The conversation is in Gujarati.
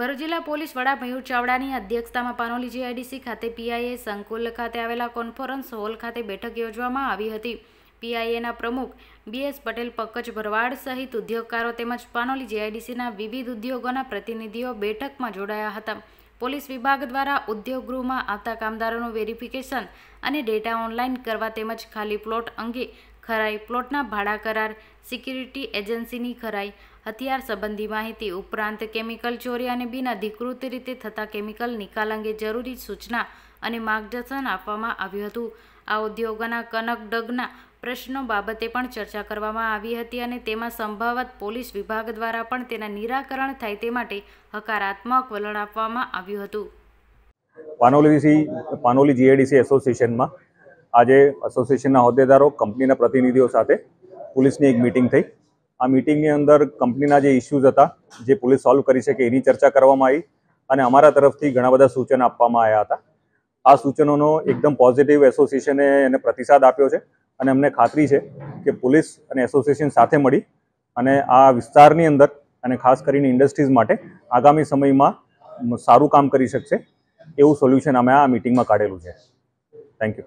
ભરૂચ જિલ્લા પોલીસ વડા મયુર ચાવડાની અધ્યક્ષતામાં પાનોલી જીઆઈડીસી ખાતે પીઆઈએ સંકુલ ખાતે આવેલા કોન્ફરન્સ હોલ ખાતે બેઠક યોજવામાં આવી હતી પીઆઈએના પ્રમુખ બીએસ પટેલ પંકજ ભરવાડ સહિત ઉદ્યોગકારો તેમજ પાનોલી જીઆઈડીસીના વિવિધ ઉદ્યોગોના પ્રતિનિધિઓ બેઠકમાં જોડાયા હતા પોલીસ વિભાગ દ્વારા ઉદ્યોગગૃહમાં આવતા કામદારોનું વેરિફિકેશન અને ડેટા ઓનલાઈન કરવા તેમજ ખાલી પ્લોટ અંગે ખરાઈ પ્લોટના ભાડા કરાર સિક્યુરિટી એજન્સીની ખરાઈ હથિયાર સંબંધી માહિતી ઉપરાંત કેમિકલ ચોરી અને બિન અધિકૃત રીતે થતા કેમિકલ નિકાલ અંગે જરૂરી સૂચના અને માર્ગદર્શન આપવામાં આવ્યું હતું આ ઉદ્યોગોના કનકડગના પ્રશ્નો બાબતે પણ ચર્ચા કરવામાં આવી હતી અને તેમાં સંભવત પોલીસ વિભાગ દ્વારા પણ તેના નિરાકરણ થાય તે માટે હકારાત્મક વલણ આપવામાં આવ્યું હતું પાનોલીસી પાનોલી જીએડીસી એસોસિએશનમાં આજે એસોસિએશનના હોદ્દેદારો કંપનીના પ્રતિનિધિઓ સાથે પોલીસની એક મિટિંગ થઈ આ મિટિંગની અંદર કંપનીના જે ઇસ્યુઝ હતા જે પોલીસ સોલ્વ કરી શકે એની ચર્ચા કરવામાં આવી અને અમારા તરફથી ઘણા બધા સૂચનો આપવામાં આવ્યા હતા આ સૂચનોનો એકદમ પોઝિટિવ એસોસિએશને એને પ્રતિસાદ આપ્યો છે અને અમને ખાતરી છે કે પોલીસ અને એસોસિએશન સાથે મળી અને આ વિસ્તારની અંદર અને ખાસ કરીને ઇન્ડસ્ટ્રીઝ માટે આગામી સમયમાં સારું કામ કરી શકશે એવું સોલ્યુશન અમે આ મિટિંગમાં કાઢેલું છે થેન્ક યુ